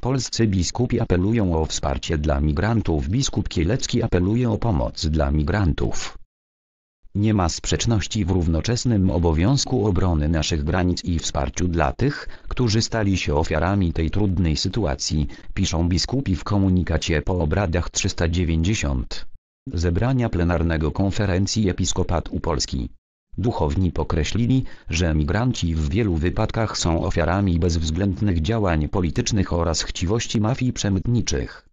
Polscy biskupi apelują o wsparcie dla migrantów. Biskup Kielecki apeluje o pomoc dla migrantów. Nie ma sprzeczności w równoczesnym obowiązku obrony naszych granic i wsparciu dla tych, którzy stali się ofiarami tej trudnej sytuacji, piszą biskupi w komunikacie po obradach 390 zebrania plenarnego konferencji Episkopatu Polski. Duchowni pokreślili, że migranci w wielu wypadkach są ofiarami bezwzględnych działań politycznych oraz chciwości mafii przemytniczych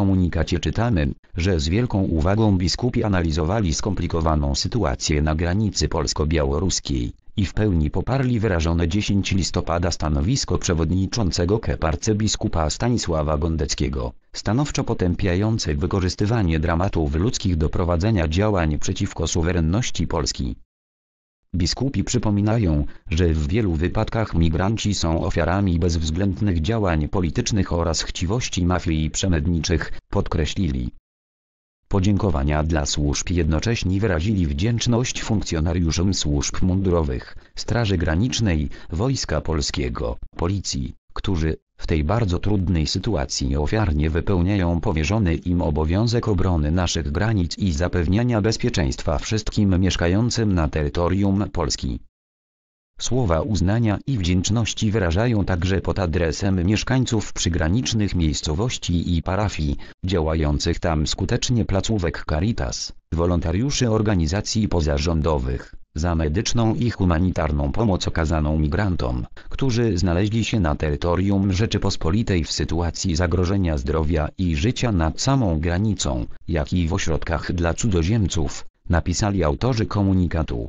komunikacie czytamy, że z wielką uwagą biskupi analizowali skomplikowaną sytuację na granicy polsko-białoruskiej i w pełni poparli wyrażone 10 listopada stanowisko przewodniczącego KEP arcybiskupa Stanisława Gondeckiego, stanowczo potępiające wykorzystywanie dramatów ludzkich do prowadzenia działań przeciwko suwerenności Polski. Biskupi przypominają, że w wielu wypadkach migranci są ofiarami bezwzględnych działań politycznych oraz chciwości mafii i przemedniczych, podkreślili. Podziękowania dla służb jednocześnie wyrazili wdzięczność funkcjonariuszom służb mundurowych, Straży Granicznej, Wojska Polskiego, Policji, którzy, w tej bardzo trudnej sytuacji ofiarnie wypełniają powierzony im obowiązek obrony naszych granic i zapewniania bezpieczeństwa wszystkim mieszkającym na terytorium Polski. Słowa uznania i wdzięczności wyrażają także pod adresem mieszkańców przygranicznych miejscowości i parafii, działających tam skutecznie placówek Caritas, wolontariuszy organizacji pozarządowych za medyczną i humanitarną pomoc okazaną migrantom, którzy znaleźli się na terytorium Rzeczypospolitej w sytuacji zagrożenia zdrowia i życia nad samą granicą, jak i w ośrodkach dla cudzoziemców, napisali autorzy komunikatu.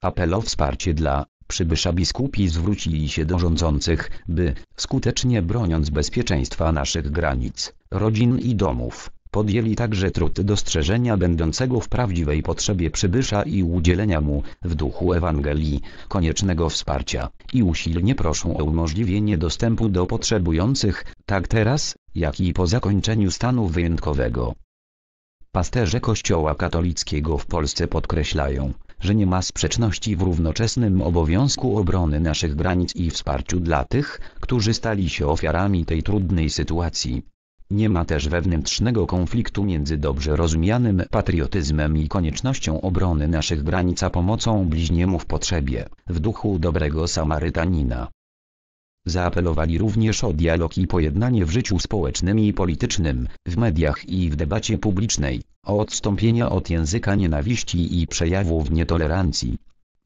Apel o wsparcie dla przybysza biskupi zwrócili się do rządzących, by, skutecznie broniąc bezpieczeństwa naszych granic, rodzin i domów, Podjęli także trud dostrzeżenia będącego w prawdziwej potrzebie przybysza i udzielenia mu, w duchu Ewangelii, koniecznego wsparcia, i usilnie proszą o umożliwienie dostępu do potrzebujących, tak teraz, jak i po zakończeniu stanu wyjątkowego. Pasterze Kościoła katolickiego w Polsce podkreślają, że nie ma sprzeczności w równoczesnym obowiązku obrony naszych granic i wsparciu dla tych, którzy stali się ofiarami tej trudnej sytuacji. Nie ma też wewnętrznego konfliktu między dobrze rozumianym patriotyzmem i koniecznością obrony naszych granic a pomocą bliźniemu w potrzebie, w duchu dobrego Samarytanina. Zaapelowali również o dialog i pojednanie w życiu społecznym i politycznym, w mediach i w debacie publicznej, o odstąpienia od języka nienawiści i przejawów nietolerancji.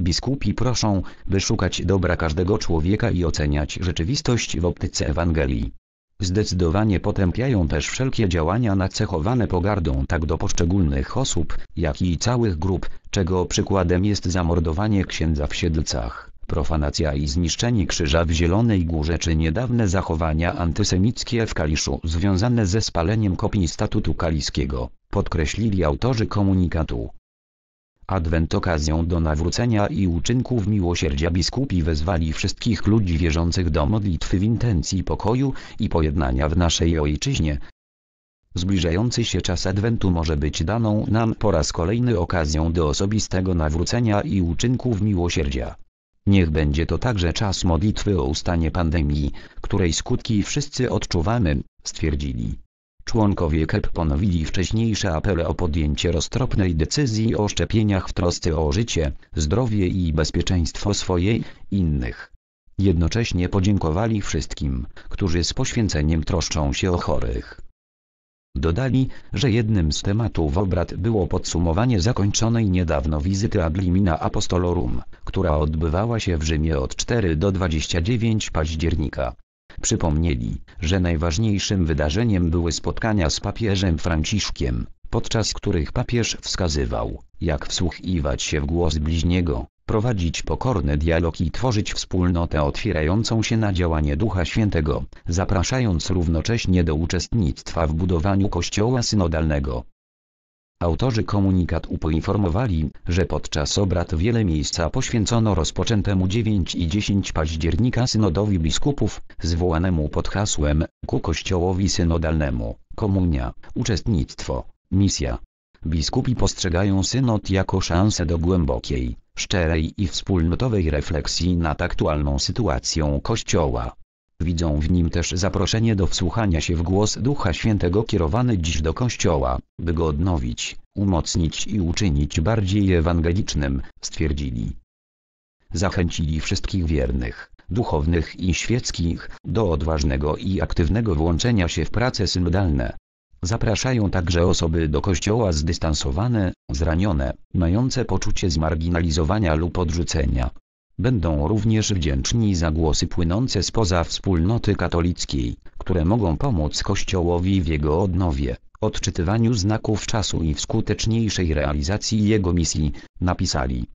Biskupi proszą, by szukać dobra każdego człowieka i oceniać rzeczywistość w optyce Ewangelii. Zdecydowanie potępiają też wszelkie działania nacechowane pogardą tak do poszczególnych osób, jak i całych grup, czego przykładem jest zamordowanie księdza w Siedlcach, profanacja i zniszczenie krzyża w Zielonej Górze czy niedawne zachowania antysemickie w Kaliszu związane ze spaleniem kopii statutu kaliskiego, podkreślili autorzy komunikatu. Adwent okazją do nawrócenia i uczynków miłosierdzia biskupi wezwali wszystkich ludzi wierzących do modlitwy w intencji pokoju i pojednania w naszej ojczyźnie. Zbliżający się czas Adwentu może być daną nam po raz kolejny okazją do osobistego nawrócenia i uczynków miłosierdzia. Niech będzie to także czas modlitwy o ustanie pandemii, której skutki wszyscy odczuwamy, stwierdzili. Członkowie KEP ponowili wcześniejsze apele o podjęcie roztropnej decyzji o szczepieniach w trosce o życie, zdrowie i bezpieczeństwo swojej, innych. Jednocześnie podziękowali wszystkim, którzy z poświęceniem troszczą się o chorych. Dodali, że jednym z tematów obrad było podsumowanie zakończonej niedawno wizyty Adlimina Apostolorum, która odbywała się w Rzymie od 4 do 29 października. Przypomnieli, że najważniejszym wydarzeniem były spotkania z papieżem Franciszkiem, podczas których papież wskazywał, jak wsłuchiwać się w głos bliźniego, prowadzić pokorny dialog i tworzyć wspólnotę otwierającą się na działanie Ducha Świętego, zapraszając równocześnie do uczestnictwa w budowaniu Kościoła synodalnego. Autorzy komunikatu poinformowali, że podczas obrad wiele miejsca poświęcono rozpoczętemu 9 i 10 października synodowi biskupów, zwołanemu pod hasłem, ku kościołowi synodalnemu, komunia, uczestnictwo, misja. Biskupi postrzegają synod jako szansę do głębokiej, szczerej i wspólnotowej refleksji nad aktualną sytuacją Kościoła Widzą w nim też zaproszenie do wsłuchania się w głos Ducha Świętego kierowany dziś do Kościoła, by go odnowić, umocnić i uczynić bardziej ewangelicznym, stwierdzili. Zachęcili wszystkich wiernych, duchownych i świeckich, do odważnego i aktywnego włączenia się w prace synodalne. Zapraszają także osoby do kościoła zdystansowane, zranione, mające poczucie zmarginalizowania lub odrzucenia, Będą również wdzięczni za głosy płynące spoza wspólnoty katolickiej, które mogą pomóc Kościołowi w jego odnowie, odczytywaniu znaków czasu i w skuteczniejszej realizacji jego misji, napisali.